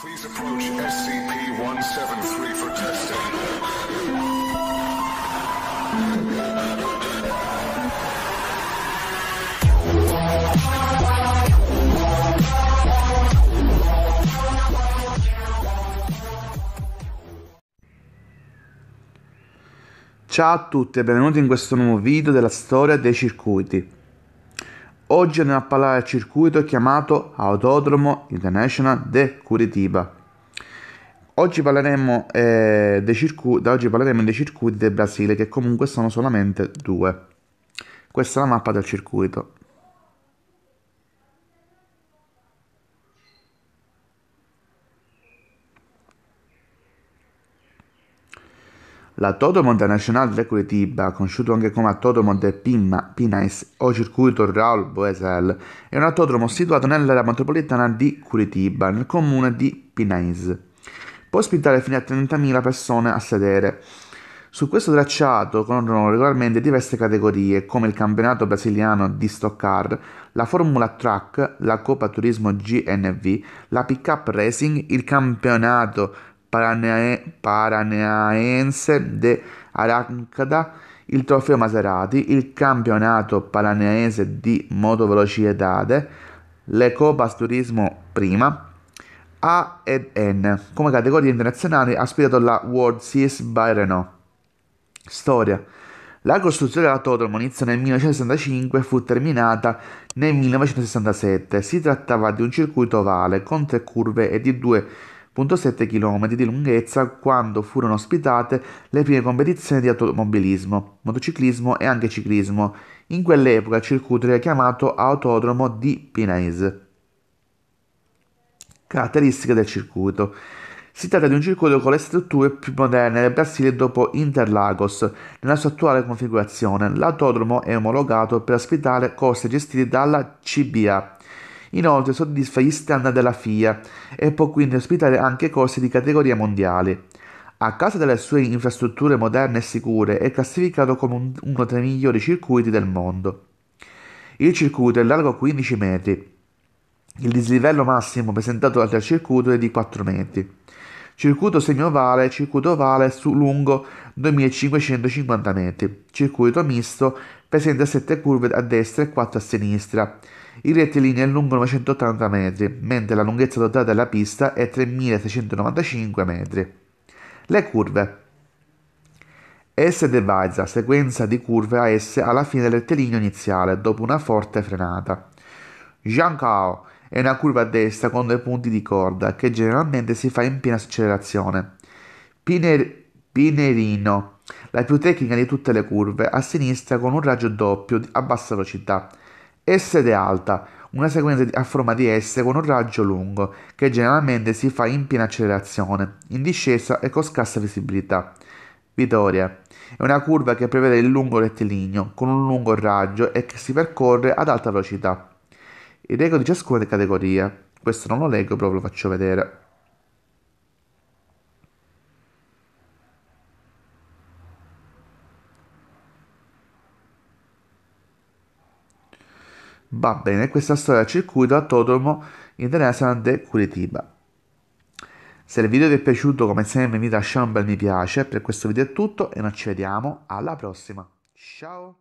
Please approach SCP-173 for testing. Ciao a tutti e benvenuti in questo nuovo video della storia dei circuiti. Oggi andiamo a parlare del circuito chiamato Autodromo International de Curitiba. Oggi parleremo, eh, dei circuiti, oggi parleremo dei circuiti del Brasile, che comunque sono solamente due. Questa è la mappa del circuito. La Todomont Nacional de Curitiba, conosciuto anche come Todomont Pima, Pinais o Circuito Raul Boesel, è un autodromo situato nell'area metropolitana di Curitiba, nel comune di Pinais. Può ospitare fino a 30.000 persone a sedere. Su questo tracciato corrono regolarmente diverse categorie come il campionato brasiliano di Stock Car, la Formula Track, la Coppa Turismo GNV, la Pickup Racing, il campionato Paranae, Paranaense de Arancada, il trofeo Maserati, il campionato paranaense di Moto motovelocitate, le Copas Turismo prima, A ed N. Come categoria internazionale ha sfidato la World Series by Renault. Storia. La costruzione della Totolmo iniziò nel 1965 e fu terminata nel 1967. Si trattava di un circuito ovale con tre curve e di due 1,7 km di lunghezza quando furono ospitate le prime competizioni di automobilismo, motociclismo e anche ciclismo. In quell'epoca il circuito era chiamato Autodromo di Pinaise. Caratteristiche del circuito. Si tratta di un circuito con le strutture più moderne del Brasile dopo Interlagos. Nella sua attuale configurazione, l'autodromo è omologato per ospitare corse gestite dalla CBA, Inoltre soddisfa gli standard della FIA e può quindi ospitare anche corsi di categoria mondiale. A causa delle sue infrastrutture moderne e sicure è classificato come uno dei migliori circuiti del mondo. Il circuito è largo 15 metri. Il dislivello massimo presentato dal circuito è di 4 metri. Circuito semiovale e circuito ovale su lungo 2550 metri. Circuito misto presenta 7 curve a destra e 4 a sinistra. Il rettilineo è lungo 980 metri, mentre la lunghezza totale della pista è 3695 metri. Le curve. S devizza sequenza di curve a S alla fine del rettilineo iniziale, dopo una forte frenata. Jiancao è una curva a destra con due punti di corda, che generalmente si fa in piena accelerazione. Piner- Pinerino, la più tecnica di tutte le curve, a sinistra con un raggio doppio a bassa velocità, S è alta, una sequenza a forma di S con un raggio lungo, che generalmente si fa in piena accelerazione, in discesa e con scarsa visibilità. Vittoria è una curva che prevede il lungo rettilineo con un lungo raggio e che si percorre ad alta velocità. Il record di ciascuna categoria, questo non lo leggo, però ve lo faccio vedere. Va bene, questa storia circuito a Totomo International de Curitiba. Se il video vi è piaciuto come sempre mi lasciate un bel mi piace, per questo video è tutto e noi ci vediamo alla prossima. Ciao!